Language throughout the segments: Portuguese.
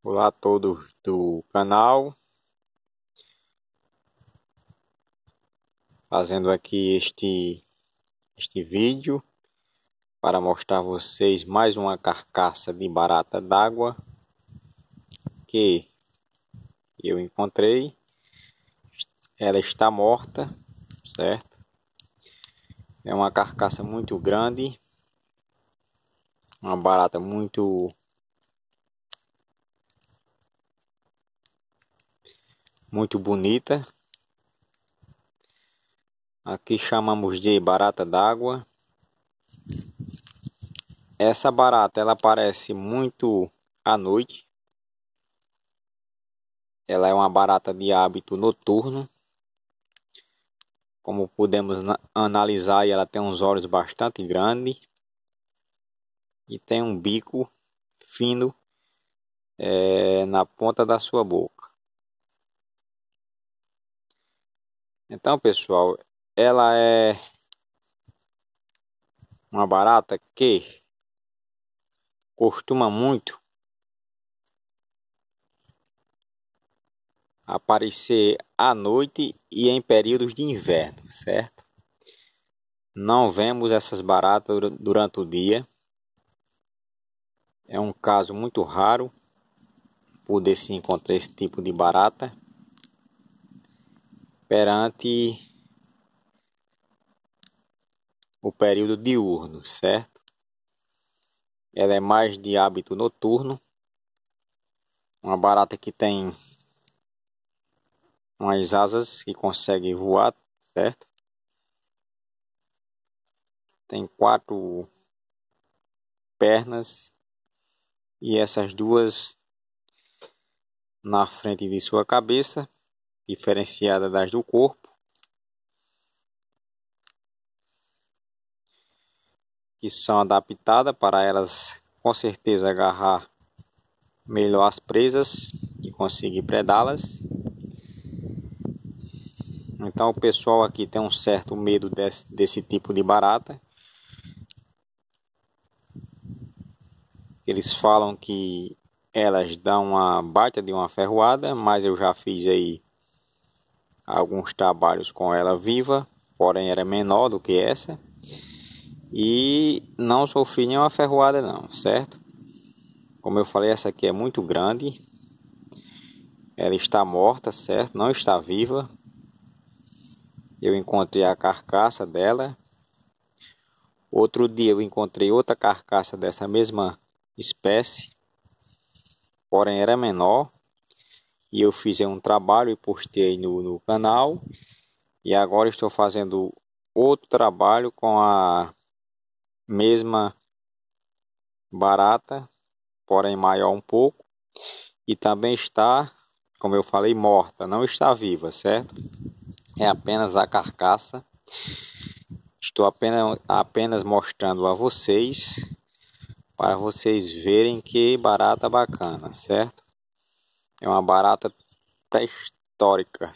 Olá a todos do canal. Fazendo aqui este este vídeo para mostrar a vocês mais uma carcaça de barata d'água que eu encontrei. Ela está morta, certo? É uma carcaça muito grande, uma barata muito muito bonita. Aqui chamamos de barata d'água. Essa barata ela aparece muito à noite. Ela é uma barata de hábito noturno. Como podemos analisar, ela tem uns olhos bastante grandes e tem um bico fino é, na ponta da sua boca. Então, pessoal, ela é uma barata que costuma muito aparecer à noite e em períodos de inverno, certo? Não vemos essas baratas durante o dia. É um caso muito raro poder se encontrar esse tipo de barata perante o período diurno, certo? Ela é mais de hábito noturno. Uma barata que tem umas asas que consegue voar, certo? Tem quatro pernas e essas duas na frente de sua cabeça diferenciada das do corpo, que são adaptadas para elas com certeza agarrar melhor as presas e conseguir predá-las. Então o pessoal aqui tem um certo medo desse, desse tipo de barata. Eles falam que elas dão uma baita de uma ferroada, mas eu já fiz aí alguns trabalhos com ela viva, porém era menor do que essa. E não sofri nenhuma ferroada não, certo? Como eu falei, essa aqui é muito grande. Ela está morta, certo? Não está viva. Eu encontrei a carcaça dela. Outro dia eu encontrei outra carcaça dessa mesma espécie, porém era menor e eu fiz um trabalho e postei no, no canal. E agora estou fazendo outro trabalho com a mesma barata, porém maior um pouco, e também está, como eu falei, morta, não está viva, certo? É apenas a carcaça. Estou apenas, apenas mostrando a vocês para vocês verem que barata bacana, certo? É uma barata pré-histórica.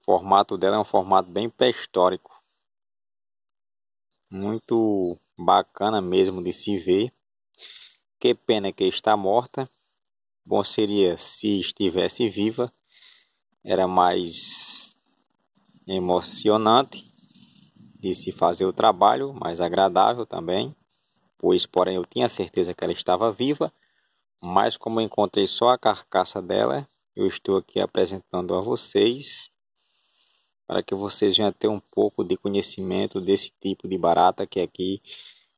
O formato dela é um formato bem pré-histórico. Muito bacana mesmo de se ver. Que pena que está morta. Bom seria se estivesse viva. Era mais emocionante de se fazer o trabalho, mais agradável também, pois porém eu tinha certeza que ela estava viva mas como encontrei só a carcaça dela, eu estou aqui apresentando a vocês para que vocês venham ter um pouco de conhecimento desse tipo de barata que aqui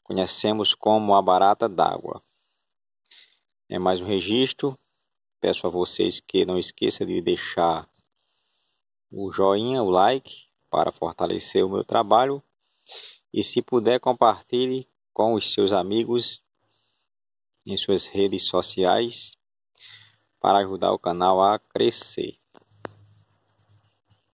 conhecemos como a barata d'água. É mais um registro. Peço a vocês que não esqueça de deixar o joinha, o like para fortalecer o meu trabalho e se puder compartilhe com os seus amigos em suas redes sociais para ajudar o canal a crescer.